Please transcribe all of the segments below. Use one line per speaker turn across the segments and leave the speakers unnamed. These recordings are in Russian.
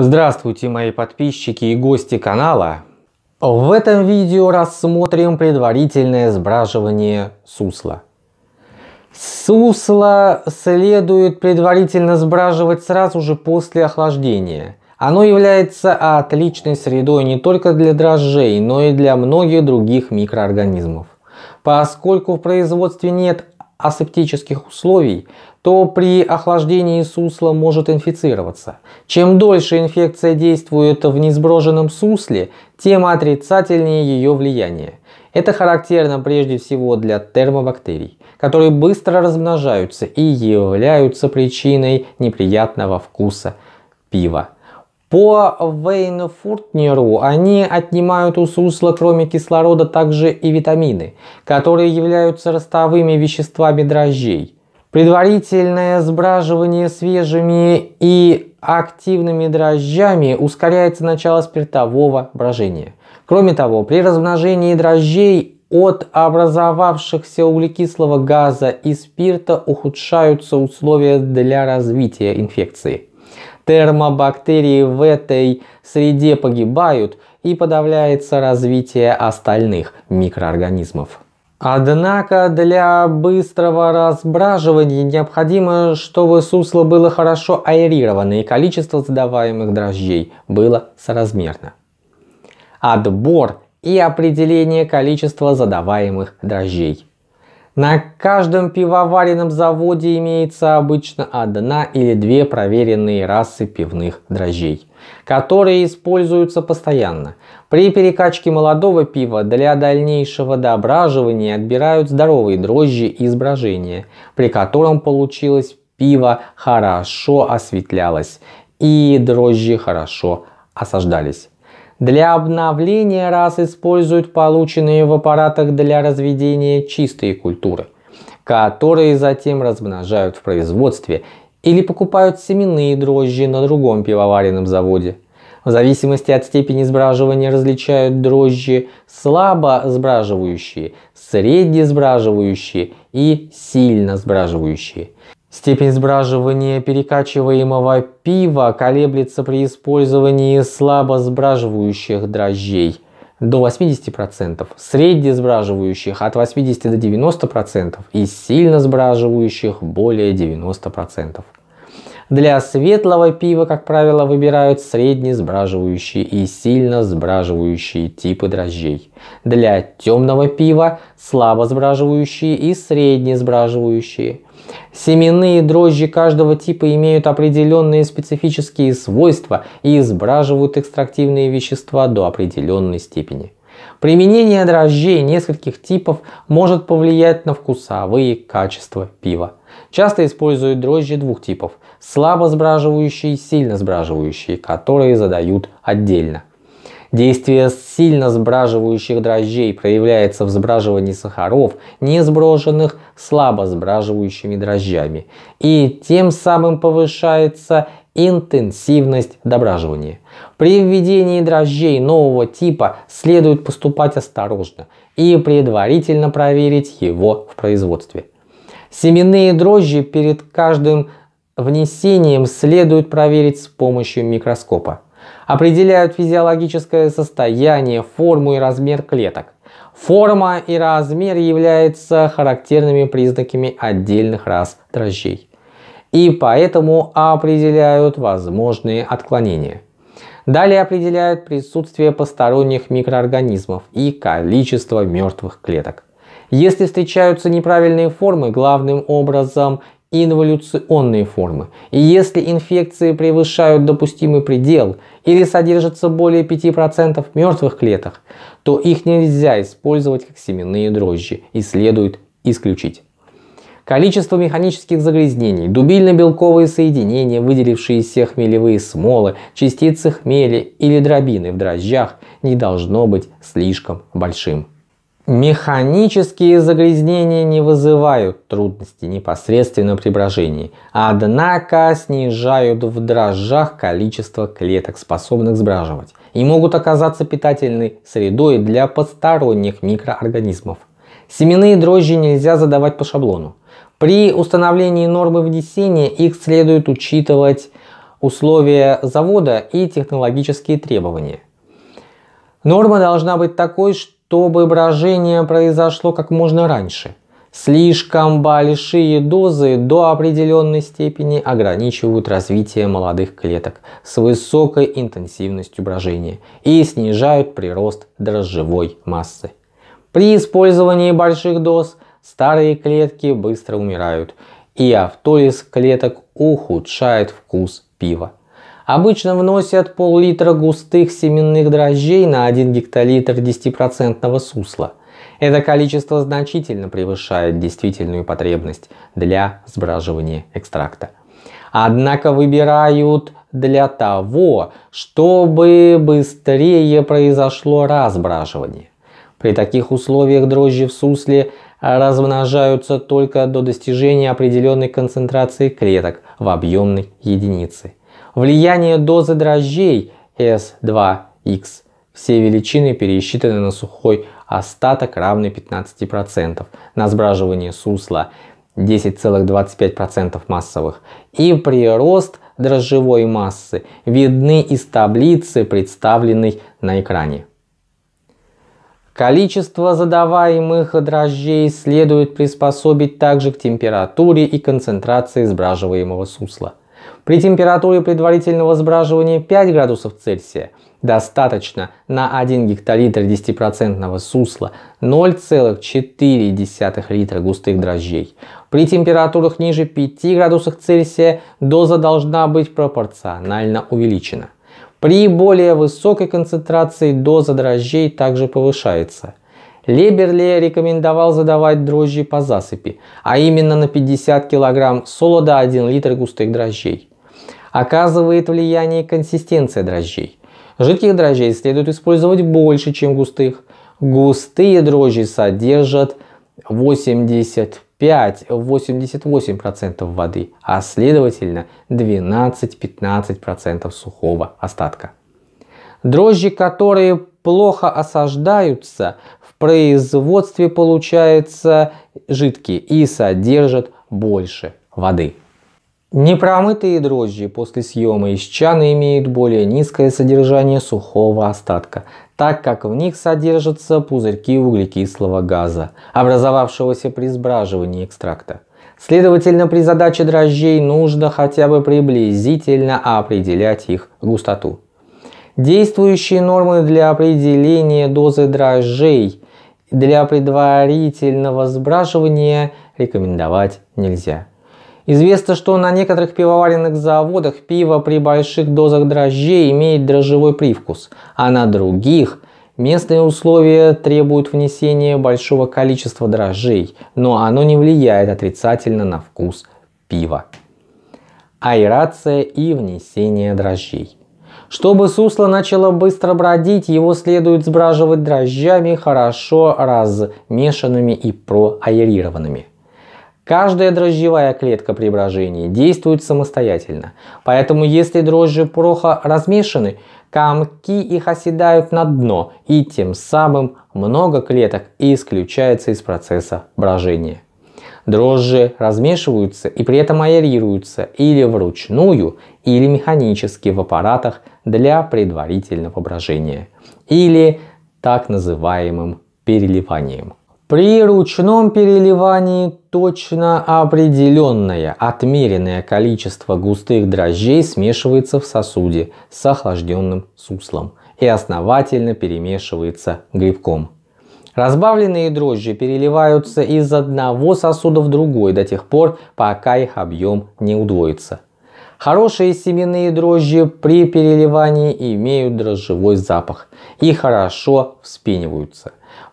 Здравствуйте, мои подписчики и гости канала. В этом видео рассмотрим предварительное сбраживание сусла. Сусло следует предварительно сбраживать сразу же после охлаждения. Оно является отличной средой не только для дрожжей, но и для многих других микроорганизмов. Поскольку в производстве нет асептических условий, то при охлаждении сусла может инфицироваться. Чем дольше инфекция действует в несброженном сусле, тем отрицательнее ее влияние. Это характерно прежде всего для термобактерий, которые быстро размножаются и являются причиной неприятного вкуса пива. По Вейнфуртнеру они отнимают у сусла, кроме кислорода, также и витамины, которые являются ростовыми веществами дрожжей. Предварительное сбраживание свежими и активными дрожжами ускоряется начало спиртового брожения. Кроме того, при размножении дрожжей от образовавшихся углекислого газа и спирта ухудшаются условия для развития инфекции. Термобактерии в этой среде погибают и подавляется развитие остальных микроорганизмов. Однако для быстрого разбраживания необходимо, чтобы сусло было хорошо аэрировано и количество задаваемых дрожжей было соразмерно. Отбор и определение количества задаваемых дрожжей. На каждом пивоваренном заводе имеется обычно одна или две проверенные расы пивных дрожжей которые используются постоянно. При перекачке молодого пива для дальнейшего доображивания отбирают здоровые дрожжи из брожения, при котором получилось пиво хорошо осветлялось и дрожжи хорошо осаждались. Для обновления раз используют полученные в аппаратах для разведения чистые культуры, которые затем размножают в производстве или покупают семенные дрожжи на другом пивоваренном заводе. В зависимости от степени сбраживания различают дрожжи слабо сбраживающие, средне сбраживающие и сильно сбраживающие. Степень сбраживания перекачиваемого пива колеблется при использовании слабо сбраживающих дрожжей – до 80%, средне сбраживающих от 80 до 90% и сильно сбраживающих более 90%. Для светлого пива, как правило, выбирают средне сбраживающие и сильно сбраживающие типы дрожжей. Для темного пива слабо сбраживающие и средне сбраживающие – Семенные дрожжи каждого типа имеют определенные специфические свойства и избраживают экстрактивные вещества до определенной степени. Применение дрожжей нескольких типов может повлиять на вкусовые качества пива. Часто используют дрожжи двух типов – слабо сбраживающие и сильно сбраживающие, которые задают отдельно. Действие сильно сбраживающих дрожжей проявляется в сбраживании сахаров, не сброженных слабо сбраживающими дрожжами, и тем самым повышается интенсивность дображивания. При введении дрожжей нового типа следует поступать осторожно и предварительно проверить его в производстве. Семенные дрожжи перед каждым внесением следует проверить с помощью микроскопа определяют физиологическое состояние, форму и размер клеток. Форма и размер являются характерными признаками отдельных рас дрожжей и поэтому определяют возможные отклонения. Далее определяют присутствие посторонних микроорганизмов и количество мертвых клеток. Если встречаются неправильные формы, главным образом инволюционные формы. И если инфекции превышают допустимый предел или содержатся более 5% мертвых клеток, то их нельзя использовать как семенные дрожжи и следует исключить. Количество механических загрязнений, дубильно-белковые соединения, выделившиеся хмелевые смолы, частицы хмели или дробины в дрожжах не должно быть слишком большим. Механические загрязнения не вызывают трудностей непосредственно при брожении, однако снижают в дрожжах количество клеток, способных сбраживать, и могут оказаться питательной средой для посторонних микроорганизмов. Семенные дрожжи нельзя задавать по шаблону. При установлении нормы внесения их следует учитывать условия завода и технологические требования. Норма должна быть такой, что чтобы брожение произошло как можно раньше. Слишком большие дозы до определенной степени ограничивают развитие молодых клеток с высокой интенсивностью брожения и снижают прирост дрожжевой массы. При использовании больших доз старые клетки быстро умирают, и автолиз клеток ухудшает вкус пива. Обычно вносят пол-литра густых семенных дрожжей на 1 гектолитр 10% сусла. Это количество значительно превышает действительную потребность для сбраживания экстракта. Однако выбирают для того, чтобы быстрее произошло разбраживание. При таких условиях дрожжи в сусле размножаются только до достижения определенной концентрации клеток в объемной единице. Влияние дозы дрожжей S2X. Все величины пересчитаны на сухой остаток, равный 15%, на сбраживание сусла 10,25% массовых и прирост дрожжевой массы видны из таблицы, представленной на экране. Количество задаваемых дрожжей следует приспособить также к температуре и концентрации сбраживаемого сусла – при температуре предварительного сбраживания 5 градусов Цельсия достаточно на 1 гектолитр 10% сусла 0,4 литра густых дрожжей. При температурах ниже 5 градусов Цельсия доза должна быть пропорционально увеличена. При более высокой концентрации доза дрожжей также повышается – Леберле рекомендовал задавать дрожжи по засыпи, а именно на 50 кг солода 1 литр густых дрожжей. Оказывает влияние консистенция дрожжей. Жидких дрожжей следует использовать больше, чем густых. Густые дрожжи содержат 85-88% воды, а следовательно 12-15% сухого остатка. Дрожжи, которые плохо осаждаются, в производстве получаются жидкие и содержат больше воды. Непромытые дрожжи после съема из чана имеют более низкое содержание сухого остатка, так как в них содержатся пузырьки углекислого газа, образовавшегося при сбраживании экстракта. Следовательно, при задаче дрожжей нужно хотя бы приблизительно определять их густоту. Действующие нормы для определения дозы дрожжей для предварительного сбраживания рекомендовать нельзя. Известно, что на некоторых пивоваренных заводах пиво при больших дозах дрожжей имеет дрожжевой привкус, а на других местные условия требуют внесения большого количества дрожжей, но оно не влияет отрицательно на вкус пива. Аэрация и внесение дрожжей. Чтобы сусло начало быстро бродить, его следует сбраживать дрожжами, хорошо размешанными и проаэрированными. Каждая дрожжевая клетка при брожении действует самостоятельно, поэтому если дрожжи плохо размешаны, комки их оседают на дно и тем самым много клеток исключается из процесса брожения. Дрожжи размешиваются и при этом аэрируются или вручную, или механически в аппаратах для предварительного брожения, или так называемым переливанием. При ручном переливании точно определенное отмеренное количество густых дрожжей смешивается в сосуде с охлажденным суслом и основательно перемешивается грибком. Разбавленные дрожжи переливаются из одного сосуда в другой до тех пор, пока их объем не удвоится. Хорошие семенные дрожжи при переливании имеют дрожжевой запах и хорошо вспениваются.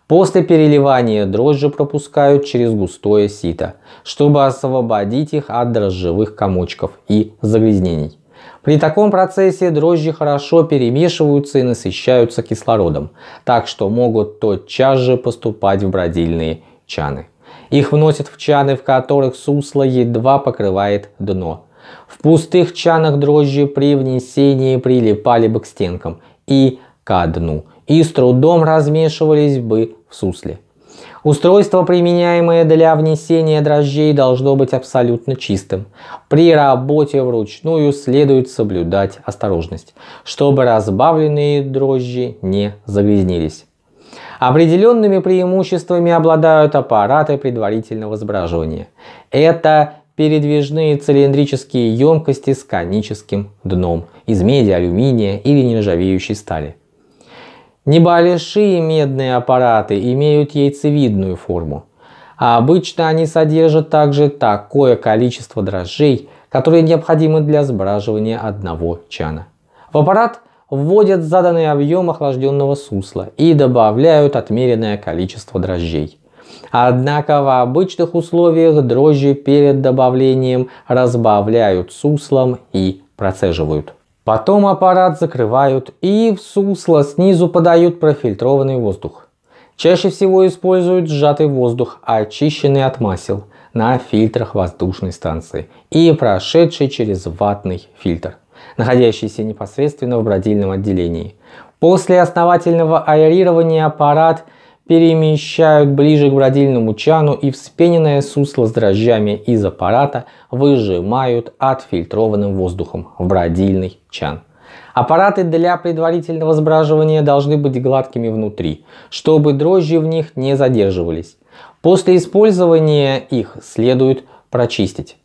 После переливания дрожжи пропускают через густое сито, чтобы освободить их от дрожжевых комочков и загрязнений. При таком процессе дрожжи хорошо перемешиваются и насыщаются кислородом, так что могут тотчас же поступать в бродильные чаны. Их вносят в чаны, в которых сусло едва покрывает дно. В пустых чанах дрожжи при внесении прилипали бы к стенкам и ко дну, и с трудом размешивались бы в сусле. Устройство, применяемое для внесения дрожжей, должно быть абсолютно чистым. При работе вручную следует соблюдать осторожность, чтобы разбавленные дрожжи не загрязнились. Определенными преимуществами обладают аппараты предварительного сбраживания. Это передвижные цилиндрические емкости с коническим дном из меди, алюминия или нержавеющей стали – Небольшие медные аппараты имеют яйцевидную форму, а обычно они содержат также такое количество дрожжей, которые необходимы для сбраживания одного чана. В аппарат вводят заданный объем охлажденного сусла и добавляют отмеренное количество дрожжей. Однако в обычных условиях дрожжи перед добавлением разбавляют суслом и процеживают. Потом аппарат закрывают и в сусло снизу подают профильтрованный воздух. Чаще всего используют сжатый воздух, очищенный от масел, на фильтрах воздушной станции и прошедший через ватный фильтр, находящийся непосредственно в бродильном отделении. После основательного аэрирования аппарат – перемещают ближе к бродильному чану и вспененное сусло с дрожжами из аппарата выжимают отфильтрованным воздухом в бродильный чан. Аппараты для предварительного сбраживания должны быть гладкими внутри, чтобы дрожжи в них не задерживались. После использования их следует прочистить.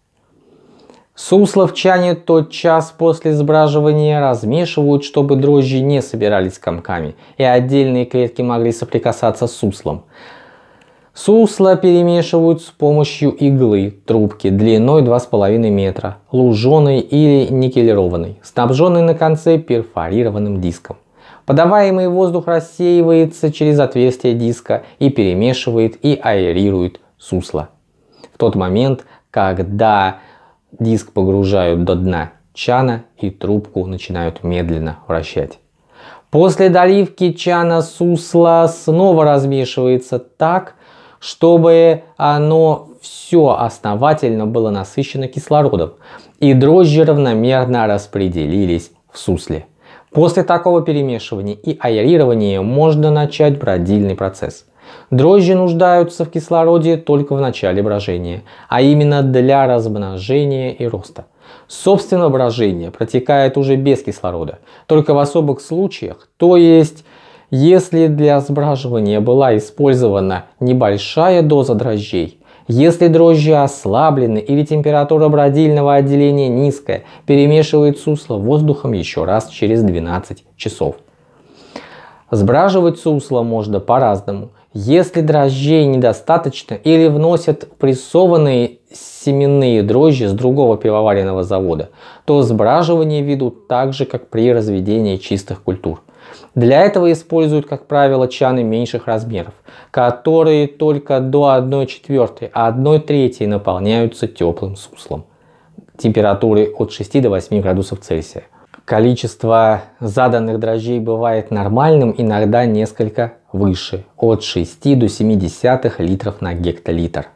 Сусловчане тот час после сбраживания размешивают, чтобы дрожжи не собирались комками, и отдельные клетки могли соприкасаться с суслом. Сусло перемешивают с помощью иглы, трубки длиной 2,5 метра, луженой или никелированной, снабженной на конце перфорированным диском. Подаваемый воздух рассеивается через отверстие диска и перемешивает и аэрирует сусло. В тот момент, когда Диск погружают до дна чана и трубку начинают медленно вращать. После доливки чана сусла снова размешивается так, чтобы оно все основательно было насыщено кислородом, и дрожжи равномерно распределились в сусле. После такого перемешивания и аэрирования можно начать бродильный процесс. Дрожжи нуждаются в кислороде только в начале брожения, а именно для размножения и роста. Собственно, брожение протекает уже без кислорода, только в особых случаях, то есть если для сбраживания была использована небольшая доза дрожжей, если дрожжи ослаблены или температура бродильного отделения низкая, перемешивает сусло воздухом еще раз через 12 часов. Сбраживать сусло можно по-разному. Если дрожжей недостаточно или вносят прессованные семенные дрожжи с другого пивоваренного завода, то сбраживание ведут так же, как при разведении чистых культур. Для этого используют, как правило, чаны меньших размеров, которые только до 1 четвертой, а 1 трети наполняются теплым суслом температуры от 6 до 8 градусов Цельсия количество заданных дрожжей бывает нормальным, иногда несколько выше, от 6 до 0,7 литров на гектолитр.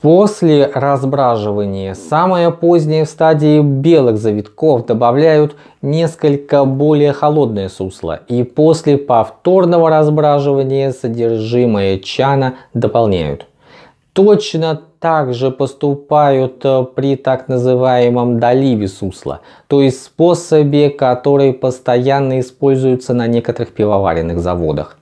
После разбраживания, самое позднее в стадии белых завитков добавляют несколько более холодное сусло и после повторного разбраживания содержимое чана дополняют. Точно также поступают э, при так называемом доливе сусла, то есть способе, который постоянно используется на некоторых пивоваренных заводах.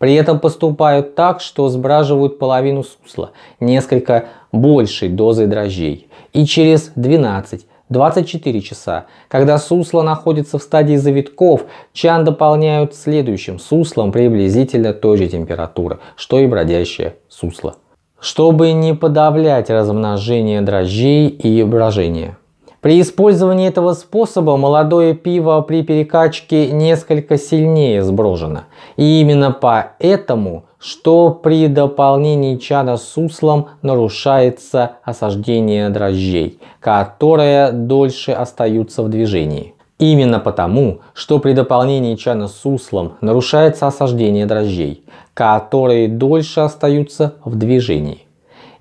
При этом поступают так, что сбраживают половину сусла, несколько большей дозы дрожжей, и через 12 24 часа. Когда сусло находится в стадии завитков, чан дополняют следующим суслом приблизительно той же температуры, что и бродящее сусло чтобы не подавлять размножение дрожжей и брожения. При использовании этого способа молодое пиво при перекачке несколько сильнее сброжено. И именно поэтому, что при дополнении чада с суслом нарушается осаждение дрожжей, которые дольше остаются в движении. Именно потому, что при дополнении чана с услом нарушается осаждение дрожжей, которые дольше остаются в движении.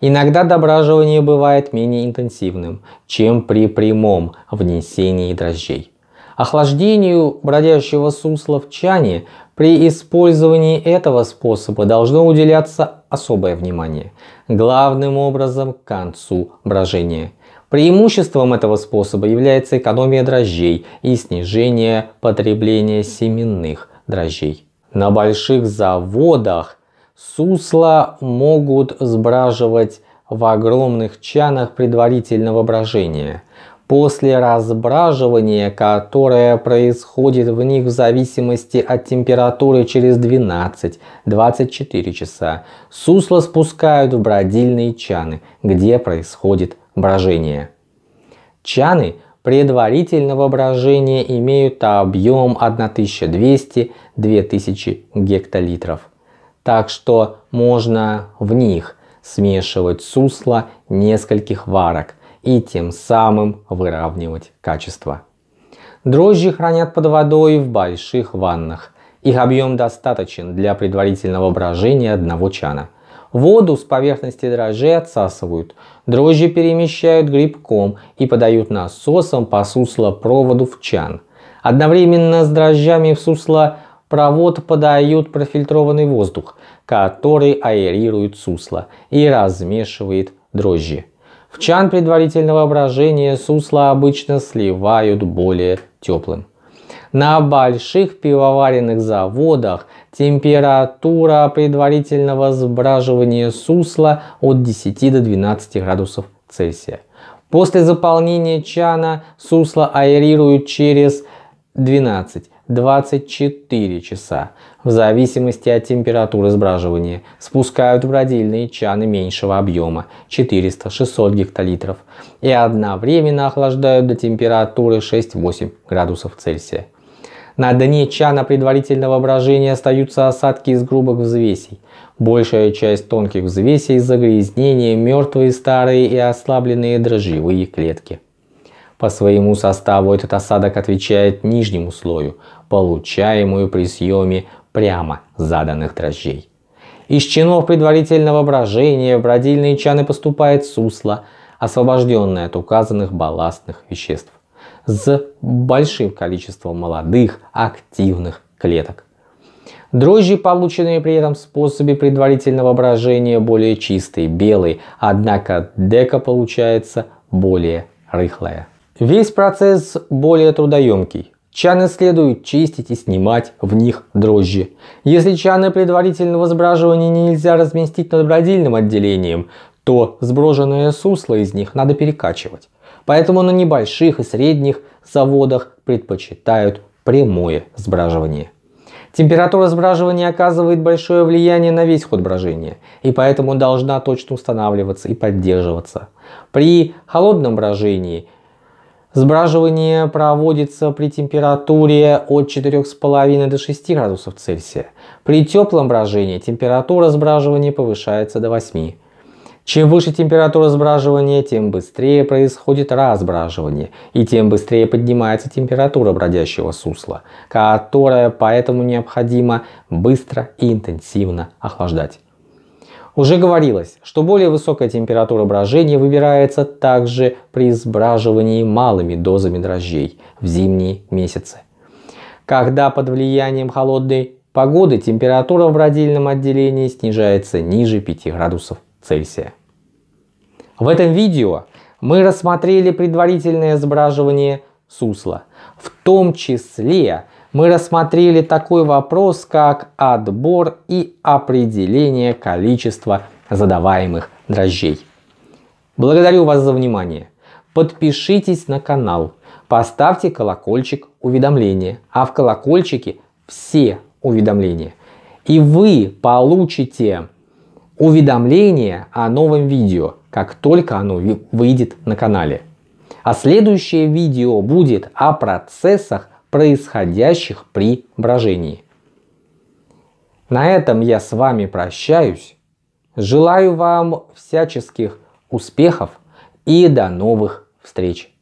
Иногда дображивание бывает менее интенсивным, чем при прямом внесении дрожжей. Охлаждению бродящего сусла в чане при использовании этого способа должно уделяться особое внимание, главным образом к концу брожения – Преимуществом этого способа является экономия дрожжей и снижение потребления семенных дрожжей. На больших заводах сусла могут сбраживать в огромных чанах предварительного брожения, после разбраживания, которое происходит в них в зависимости от температуры через 12-24 часа, сусло спускают в бродильные чаны, где происходит брожения. Чаны предварительного брожения имеют объем 1200-2000 гектолитров, так что можно в них смешивать сусло нескольких варок и тем самым выравнивать качество. Дрожжи хранят под водой в больших ваннах. Их объем достаточен для предварительного брожения одного чана – Воду с поверхности дрожжей отсасывают, дрожжи перемещают грибком и подают насосом по сусло-проводу в чан. Одновременно с дрожжами в сусло провод подают профильтрованный воздух, который аэрирует сусло и размешивает дрожжи. В чан предварительного брожения сусло обычно сливают более теплым. На больших пивоваренных заводах – Температура предварительного сбраживания сусла от 10 до 12 градусов Цельсия. После заполнения чана сусло аэрируют через 12-24 часа, в зависимости от температуры сбраживания. Спускают в бродильные чаны меньшего объема 400-600 гектолитров и одновременно охлаждают до температуры 6-8 градусов Цельсия. На дне чана предварительного брожения остаются осадки из грубых взвесей. Большая часть тонких взвесей – загрязнения, мертвые старые и ослабленные дрожжевые клетки. По своему составу этот осадок отвечает нижнему слою, получаемую при съеме прямо заданных дрожжей. Из чинов предварительного брожения в бродильные чаны поступает сусло, освобожденное от указанных балластных веществ с большим количеством молодых, активных клеток. Дрожжи, полученные при этом способе предварительного брожения, более чистые, белые, однако дека получается более рыхлая. Весь процесс более трудоемкий. Чаны следует чистить и снимать в них дрожжи. Если чаны предварительного сбраживания нельзя разместить над бродильным отделением, то сброженное сусло из них надо перекачивать. Поэтому на небольших и средних заводах предпочитают прямое сбраживание. Температура сбраживания оказывает большое влияние на весь ход брожения, и поэтому должна точно устанавливаться и поддерживаться. При холодном брожении сбраживание проводится при температуре от 4,5 до 6 градусов Цельсия. При теплом брожении температура сбраживания повышается до 8. Чем выше температура сбраживания, тем быстрее происходит разбраживание, и тем быстрее поднимается температура бродящего сусла, которое поэтому необходимо быстро и интенсивно охлаждать. Уже говорилось, что более высокая температура брожения выбирается также при сбраживании малыми дозами дрожжей в зимние месяцы. Когда под влиянием холодной погоды температура в бродильном отделении снижается ниже 5 градусов Цельсия. В этом видео мы рассмотрели предварительное сбраживание сусла. В том числе мы рассмотрели такой вопрос, как отбор и определение количества задаваемых дрожжей. Благодарю вас за внимание. Подпишитесь на канал, поставьте колокольчик уведомления, а в колокольчике все уведомления. И вы получите уведомление о новом видео, как только оно выйдет на канале. А следующее видео будет о процессах, происходящих при брожении. На этом я с вами прощаюсь. Желаю вам всяческих успехов и до новых встреч!